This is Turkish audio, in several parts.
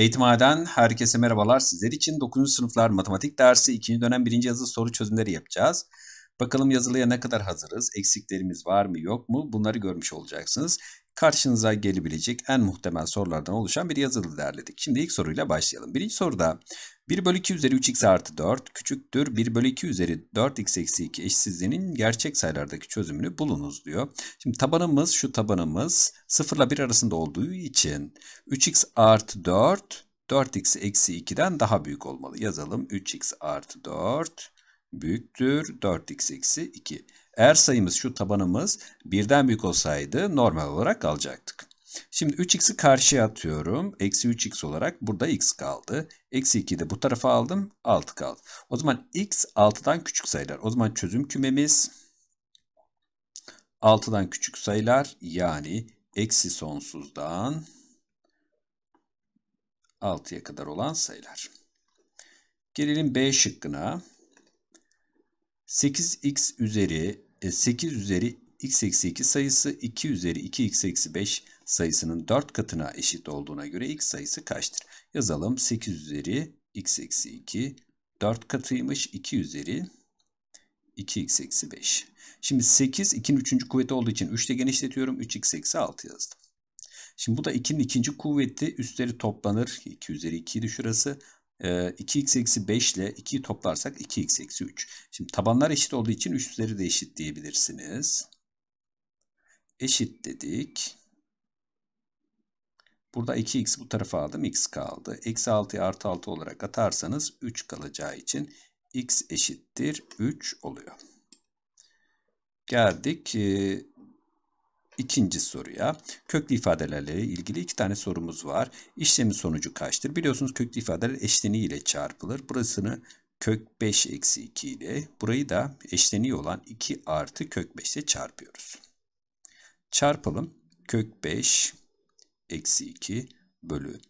Eğitimhaneden herkese merhabalar. Sizler için 9. sınıflar matematik dersi 2. dönem 1. yazılı soru çözümleri yapacağız. Bakalım yazılıya ne kadar hazırız, eksiklerimiz var mı yok mu bunları görmüş olacaksınız karşınıza gelebilecek en muhtemel sorulardan oluşan bir yazılı derledik. Şimdi ilk soruyla başlayalım. Birinci soruda 1 bölü 2 üzeri 3x artı 4 küçüktür 1 bölü 2 üzeri 4x eksi 2 eşitsizliğinin gerçek sayılardaki çözümünü bulunuz diyor. Şimdi tabanımız şu tabanımız 0 ile 1 arasında olduğu için 3x artı 4 4x eksi 2'den daha büyük olmalı. Yazalım 3x artı 4 büyüktür 4x eksi 2. Eğer sayımız şu tabanımız birden büyük olsaydı normal olarak alacaktık. Şimdi 3x'i karşıya atıyorum. Eksi 3x olarak burada x kaldı. Eksi 2'yi de bu tarafa aldım. 6 kaldı. O zaman x 6'dan küçük sayılar. O zaman çözüm kümemiz 6'dan küçük sayılar yani eksi sonsuzdan 6'ya kadar olan sayılar. Gelelim B şıkkına. 8x üzeri 8 e, üzeri x eksi 2 sayısı 2 üzeri 2x eksi 5 sayısının 4 katına eşit olduğuna göre x sayısı kaçtır? Yazalım 8 üzeri x eksi 2 4 katıymış 2 üzeri 2x eksi 5. Şimdi 8 2'nin 3. kuvveti olduğu için 3 ile genişletiyorum 3x eksi 6 yazdım. Şimdi bu da 2'nin 2. kuvveti üstleri toplanır 2 üzeri 2'ydi şurası 2x eksi 5 ile 2'yi toplarsak 2x eksi 3. Şimdi tabanlar eşit olduğu için üstleri de eşit diyebilirsiniz. Eşit dedik. Burada 2x bu tarafa aldım x kaldı. Eksi 6'yı artı 6 olarak atarsanız 3 kalacağı için x eşittir 3 oluyor. Geldik İkinci soruya köklü ifadelerle ilgili iki tane sorumuz var. İşlemin sonucu kaçtır? Biliyorsunuz köklü ifadeler eşleniği ile çarpılır. Burasını kök 5 eksi 2 ile burayı da eşleniği olan 2 artı kök 5 ile çarpıyoruz. Çarpalım kök 5 eksi 2 bölü.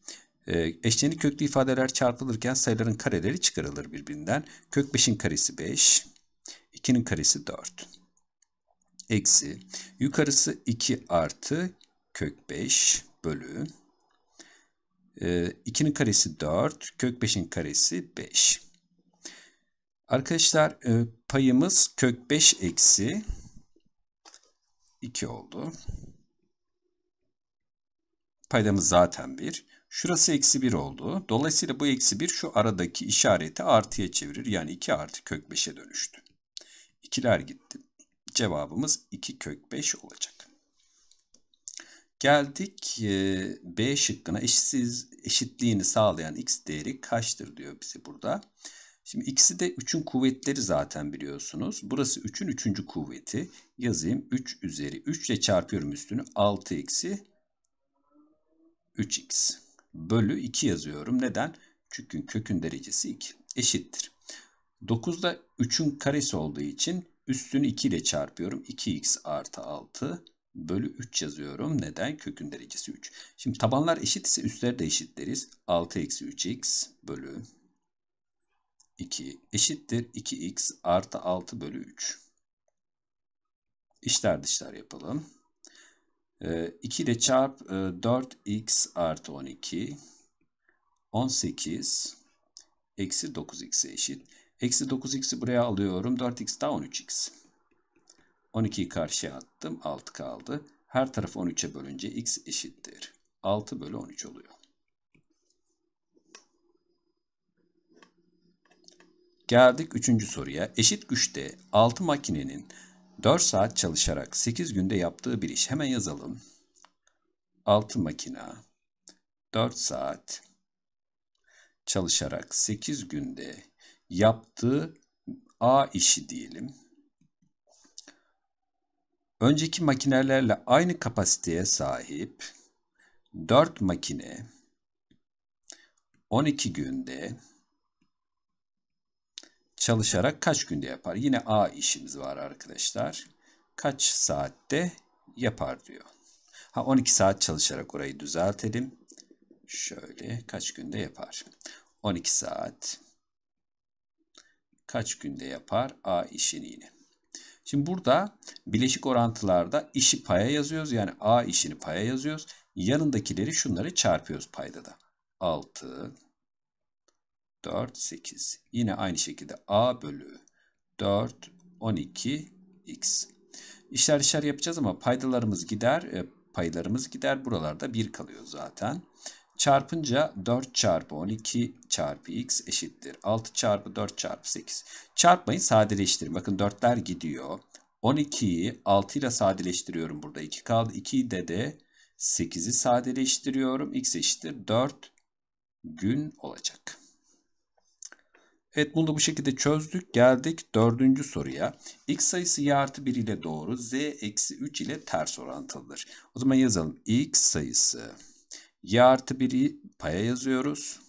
Ee, eşleni köklü ifadeler çarpılırken sayıların kareleri çıkarılır birbirinden. Kök 5'in karesi 5, 2'nin karesi 4 eksi yukarısı 2 artı kök 5 bölü 2'nin e, karesi 4 kök 5'in karesi 5. Arkadaşlar e, payımız kök 5 eksi 2 oldu. Paydamız zaten 1. Şurası eksi 1 oldu. Dolayısıyla bu eksi 1 şu aradaki işareti artıya çevirir. Yani 2 artı kök 5'e dönüştü. İkiler gitti. Cevabımız 2 kök 5 olacak. Geldik e, B şıkkına eşitsiz eşitliğini sağlayan x değeri kaçtır diyor bizi burada. Şimdi ikisi de 3'ün kuvvetleri zaten biliyorsunuz. Burası 3'ün 3. kuvveti. Yazayım 3 üzeri 3 ile çarpıyorum üstünü. 6 eksi 3x bölü 2 yazıyorum. Neden? Çünkü kökün derecesi 2 eşittir. 9 da 3'ün karesi olduğu için Üstünü 2 ile çarpıyorum. 2x artı 6 bölü 3 yazıyorum. Neden? Kökün derecesi 3. Şimdi tabanlar eşit ise üstleri de eşit deriz. 6 x 3x bölü 2 eşittir 2x artı 6 bölü 3. İşler dışlar yapalım. 2 ee, ile çarp 4x e, artı 12 18 eksi 9x'e eşit. Eksi 9x'i buraya alıyorum. 4x daha 13x. 12'yi karşıya attım. 6 kaldı. Her tarafı 13'e bölünce x eşittir. 6 bölü 13 oluyor. Geldik 3. soruya. Eşit güçte 6 makinenin 4 saat çalışarak 8 günde yaptığı bir iş. Hemen yazalım. 6 makina 4 saat çalışarak 8 günde yaptığı A işi diyelim. Önceki makinelerle aynı kapasiteye sahip 4 makine 12 günde çalışarak kaç günde yapar? Yine A işimiz var arkadaşlar. Kaç saatte yapar diyor. Ha 12 saat çalışarak orayı düzeltelim. Şöyle kaç günde yapar? 12 saat kaç günde yapar A işini Şimdi burada bileşik orantılarda işi paya yazıyoruz. Yani A işini paya yazıyoruz. Yanındakileri şunları çarpıyoruz payda da. 6, 4, 8. Yine aynı şekilde A bölü 4, 12, X. İşler işler yapacağız ama paydalarımız gider. E, paylarımız gider. Buralarda 1 kalıyor zaten. Çarpınca 4 çarpı 12 çarpı x eşittir. 6 çarpı 4 çarpı 8. Çarpmayı sadeleştirin. Bakın 4'ler gidiyor. 12'yi 6 ile sadeleştiriyorum burada. 2 kaldı. 2'yi de de 8'i sadeleştiriyorum. x eşittir 4 gün olacak. Evet bunu da bu şekilde çözdük. Geldik dördüncü soruya. X sayısı y artı 1 ile doğru, z eksi 3 ile ters orantılıdır. O zaman yazalım. X sayısı y artı 1'i paya yazıyoruz.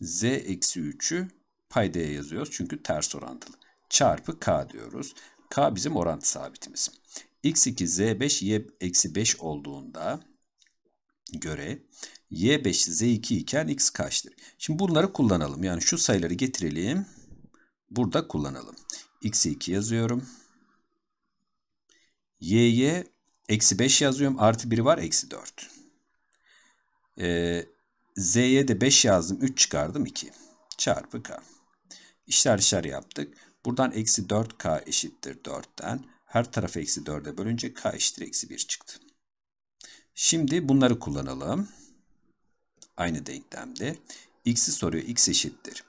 z eksi 3'ü paydaya yazıyoruz. Çünkü ters orantılı. Çarpı k diyoruz. k bizim orantı sabitimiz. x2 z5 y eksi 5 olduğunda göre y5 z2 iken x kaçtır? Şimdi bunları kullanalım. Yani şu sayıları getirelim. Burada kullanalım. X 2 yazıyorum. y'ye eksi 5 yazıyorum. Artı 1 var eksi 4. E, Z'ye de 5 yazdım. 3 çıkardım 2. Çarpı K. İşler işler yaptık. Buradan eksi 4K eşittir 4'ten. Her tarafı eksi 4'e bölünce K eşittir eksi 1 çıktı. Şimdi bunları kullanalım. Aynı denklemde. X'i soruyor. X eşittir.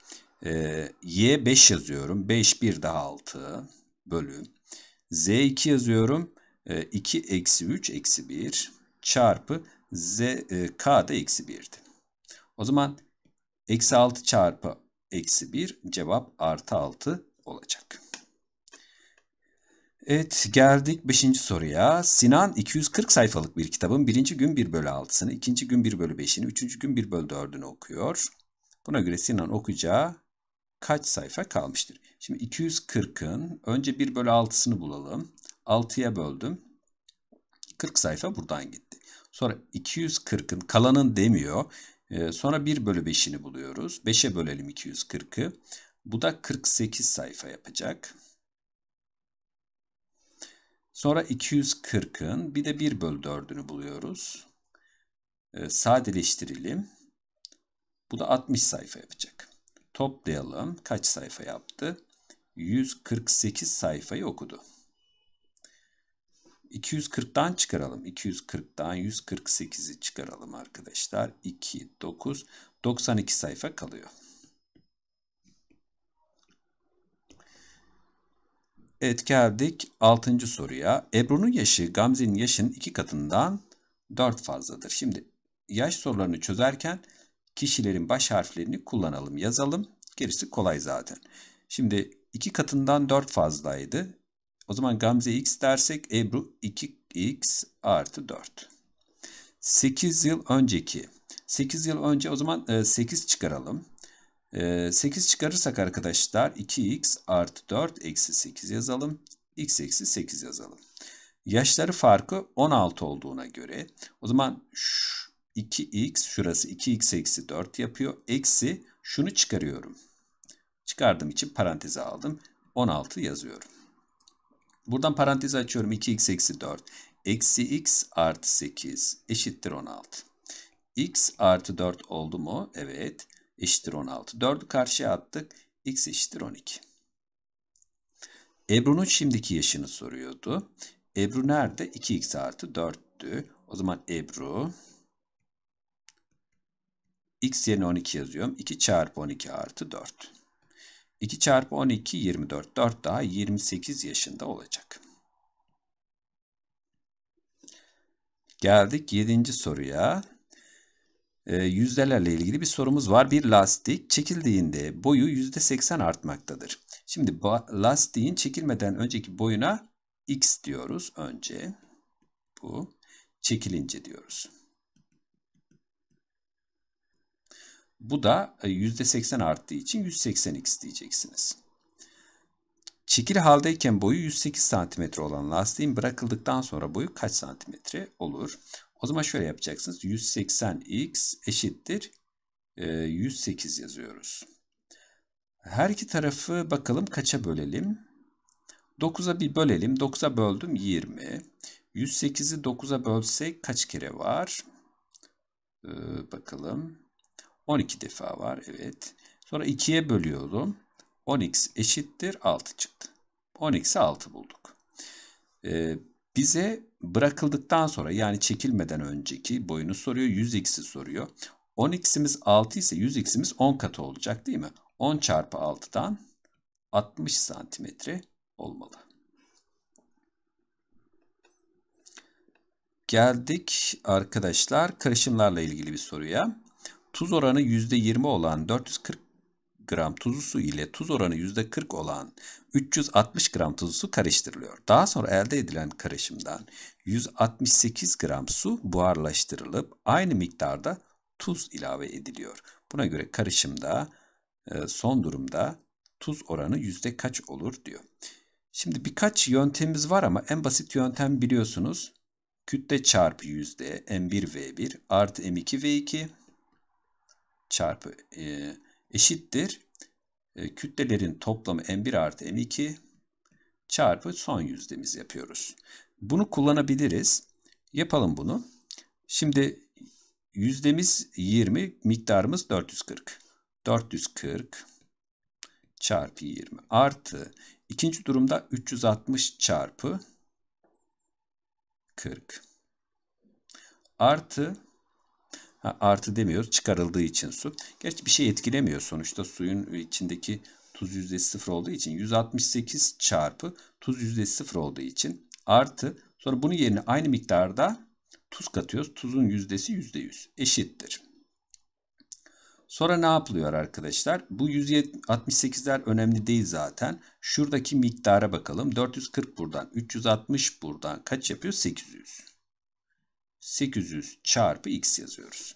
Ee, y 5 yazıyorum. 5 1 daha 6 bölü. Z 2 yazıyorum. Ee, 2 eksi 3 eksi 1 çarpı z e, k da eksi 1'di. O zaman eksi 6 çarpı eksi 1 cevap artı 6 olacak. Evet geldik 5. soruya. Sinan 240 sayfalık bir kitabın birinci gün 1 bölü 6'sını, ikinci gün 1 bölü 5'ini, üçüncü gün 1 bölü 4'ünü okuyor. Buna göre Sinan okuyacağı kaç sayfa kalmıştır? Şimdi 240'ın önce 1 bölü 6'sını bulalım. 6'ya böldüm. 40 sayfa buradan gitti. Sonra 240'ın kalanın demiyor. Ee, sonra 1 bölü 5'ini buluyoruz. 5'e bölelim 240'ı. Bu da 48 sayfa yapacak. Sonra 240'ın bir de 1 bölü 4'ünü buluyoruz. Ee, sadeleştirelim. Bu da 60 sayfa yapacak. Toplayalım. Kaç sayfa yaptı? 148 sayfayı okudu. 240'dan çıkaralım. 240'dan 148'i çıkaralım arkadaşlar. 2, 9, 92 sayfa kalıyor. Evet geldik 6. soruya. Ebru'nun yaşı Gamze'nin yaşının 2 katından 4 fazladır. Şimdi yaş sorularını çözerken kişilerin baş harflerini kullanalım yazalım. Gerisi kolay zaten. Şimdi 2 katından 4 fazlaydı. O zaman Gamze x dersek Ebru 2x artı 4. 8 yıl önceki. 8 yıl önce o zaman 8 e, çıkaralım. 8 e, çıkarırsak arkadaşlar 2x artı 4 eksi 8 yazalım. x eksi 8 yazalım. Yaşları farkı 16 olduğuna göre o zaman 2x şurası 2x eksi 4 yapıyor. Eksi şunu çıkarıyorum. Çıkardığım için paranteze aldım. 16 yazıyorum. Buradan parantez açıyorum. 2x eksi 4. Eksi x artı 8 eşittir 16. x artı 4 oldu mu? Evet. Eşittir 16. 4'ü karşıya attık. x eşittir 12. Ebru'nun şimdiki yaşını soruyordu. Ebru nerede? 2x artı 4'tü. O zaman Ebru x yerine 12 yazıyorum. 2 çarpı 12 artı 4. 2 çarpı 12 24. 4 daha 28 yaşında olacak. Geldik 7. soruya. E, yüzdelerle ilgili bir sorumuz var. Bir lastik çekildiğinde boyu %80 artmaktadır. Şimdi lastiğin çekilmeden önceki boyuna x diyoruz önce. Bu çekilince diyoruz. Bu da %80 e, arttığı için 180x diyeceksiniz. Çekili haldeyken boyu 108 cm olan lastiğin bırakıldıktan sonra boyu kaç santimetre olur? O zaman şöyle yapacaksınız. 180x eşittir 108 e, yazıyoruz. Her iki tarafı bakalım kaça bölelim? 9'a bir bölelim. 9'a böldüm 20. 108'i 9'a bölsek kaç kere var? Ee, bakalım. 12 defa var. Evet. Sonra 2'ye bölüyordum. 10x eşittir 6 çıktı. 10x'i 6 bulduk. Ee, bize bırakıldıktan sonra yani çekilmeden önceki boyunu soruyor. 100x'i soruyor. 10x'imiz 6 ise 100x'imiz 10 katı olacak değil mi? 10 çarpı 6'dan 60 santimetre olmalı. Geldik arkadaşlar karışımlarla ilgili bir soruya. Tuz oranı %20 olan 440 gram tuzlu su ile tuz oranı %40 olan 360 gram tuzlu su karıştırılıyor. Daha sonra elde edilen karışımdan 168 gram su buharlaştırılıp aynı miktarda tuz ilave ediliyor. Buna göre karışımda e, son durumda tuz oranı yüzde kaç olur diyor. Şimdi birkaç yöntemimiz var ama en basit yöntem biliyorsunuz. Kütle çarpı yüzde M1V1 artı M2V2 çarpı e, eşittir. E, kütlelerin toplamı M1 artı M2 çarpı son yüzdemiz yapıyoruz. Bunu kullanabiliriz. Yapalım bunu. Şimdi yüzdemiz 20, miktarımız 440. 440 çarpı 20 artı ikinci durumda 360 çarpı 40 artı Ha, artı demiyoruz çıkarıldığı için su. Gerçi bir şey etkilemiyor sonuçta suyun içindeki tuz yüzdesi sıfır olduğu için 168 çarpı tuz yüzdesi sıfır olduğu için artı sonra bunun yerine aynı miktarda tuz katıyoruz. Tuzun yüzdesi yüzde yüz eşittir. Sonra ne yapılıyor arkadaşlar? Bu 168'ler önemli değil zaten. Şuradaki miktara bakalım. 440 buradan, 360 buradan kaç yapıyor? 800. 800 çarpı x yazıyoruz.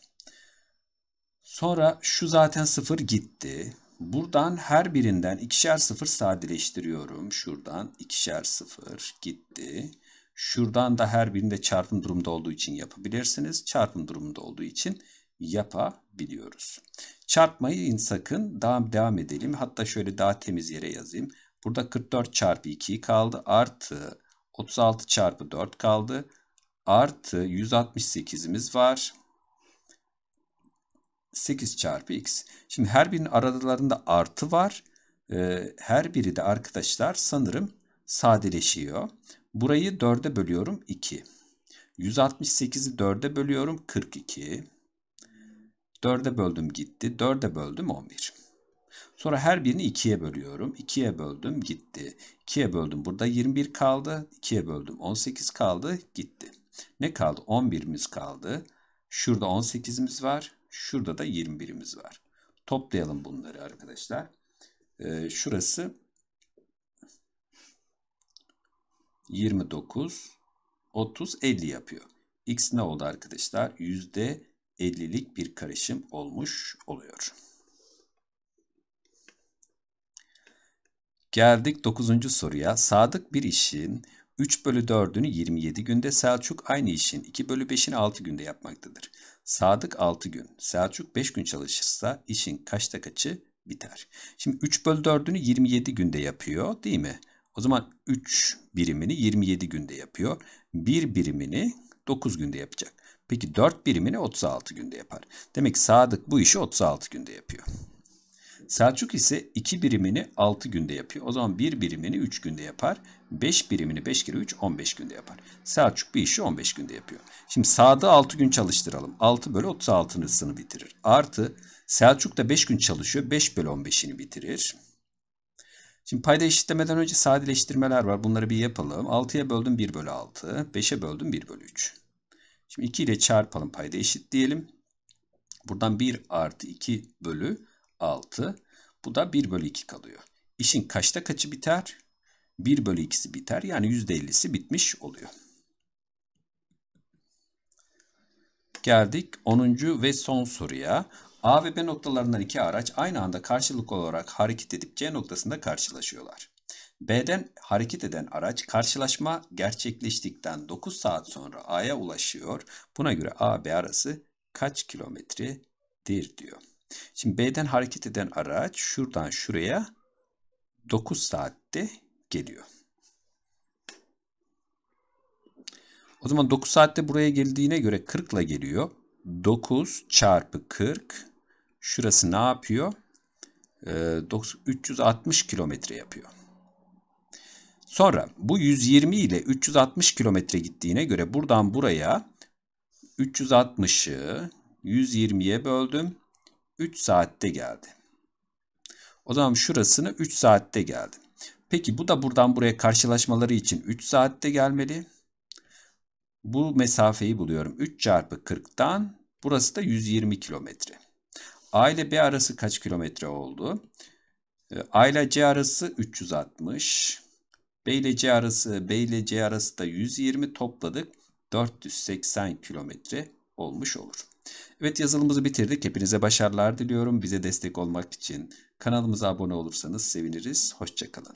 Sonra şu zaten 0 gitti. Buradan her birinden ikişer 0 sadeleştiriyorum. Şuradan ikişer 0 gitti. Şuradan da her birinde çarpım durumda olduğu için yapabilirsiniz. Çarpım durumunda olduğu için yapabiliyoruz. Çarpmayı sakın. Daha devam edelim. Hatta şöyle daha temiz yere yazayım. Burada 44 çarpı 2 kaldı. Artı 36 çarpı 4 kaldı artı 168'imiz var. 8 çarpı x. Şimdi her birinin aralarında artı var. Ee, her biri de arkadaşlar sanırım sadeleşiyor. Burayı 4'e bölüyorum 2. 168'i 4'e bölüyorum 42. 4'e böldüm gitti. 4'e böldüm 11. Sonra her birini 2'ye bölüyorum. 2'ye böldüm gitti. 2'ye böldüm burada 21 kaldı. 2'ye böldüm 18 kaldı gitti. Ne kaldı? 11'imiz kaldı. Şurada 18'imiz var. Şurada da 21'imiz var. Toplayalım bunları arkadaşlar. Ee, şurası 29, 30, 50 yapıyor. X ne oldu arkadaşlar? %50'lik bir karışım olmuş oluyor. Geldik 9. soruya. Sadık bir işin 3 bölü 4'ünü 27 günde, Selçuk aynı işin 2 bölü 5'ini 6 günde yapmaktadır. Sadık 6 gün, Selçuk 5 gün çalışırsa işin kaçta kaçı biter. Şimdi 3 bölü 4'ünü 27 günde yapıyor değil mi? O zaman 3 birimini 27 günde yapıyor. 1 birimini 9 günde yapacak. Peki 4 birimini 36 günde yapar. Demek Sadık bu işi 36 günde yapıyor. Selçuk ise 2 birimini 6 günde yapıyor. O zaman 1 birimini 3 günde yapar. 5 birimini 5 kere 3 15 günde yapar. Selçuk bir işi 15 günde yapıyor. Şimdi sağda 6 gün çalıştıralım. 6 bölü 36'nısını bitirir. Artı Selçuk da 5 gün çalışıyor. 5 bölü 15'ini bitirir. Şimdi payda eşitlemeden önce sadeleştirmeler var. Bunları bir yapalım. 6'ya böldüm 1 bölü 6. 5'e böldüm 1 bölü 3. Şimdi 2 ile çarpalım payda eşit diyelim. Buradan 1 artı 2 bölü 6. Bu da 1 bölü 2 kalıyor. İşin kaçta kaçı biter? 1 bölü 2'si biter. Yani %50'si bitmiş oluyor. Geldik 10. ve son soruya. A ve B noktalarından iki araç aynı anda karşılıklı olarak hareket edip C noktasında karşılaşıyorlar. B'den hareket eden araç karşılaşma gerçekleştikten 9 saat sonra A'ya ulaşıyor. Buna göre A-B arası kaç kilometredir diyor. Şimdi B'den hareket eden araç şuradan şuraya 9 saatte geliyor. O zaman 9 saatte buraya geldiğine göre 40 ile geliyor. 9 çarpı 40 şurası ne yapıyor? 360 ee, kilometre yapıyor. Sonra bu 120 ile 360 kilometre gittiğine göre buradan buraya 360'ı 120'ye böldüm. 3 saatte geldi. O zaman şurasını 3 saatte geldi. Peki bu da buradan buraya karşılaşmaları için 3 saatte gelmeli. Bu mesafeyi buluyorum. 3 çarpı 40'tan burası da 120 kilometre. A ile B arası kaç kilometre oldu? Ee, A ile C arası 360. B ile C arası, B ile C arası da 120 topladık. 480 kilometre olmuş olur. Evet yazılımımızı bitirdik. Hepinize başarılar diliyorum. Bize destek olmak için kanalımıza abone olursanız seviniriz. Hoşçakalın.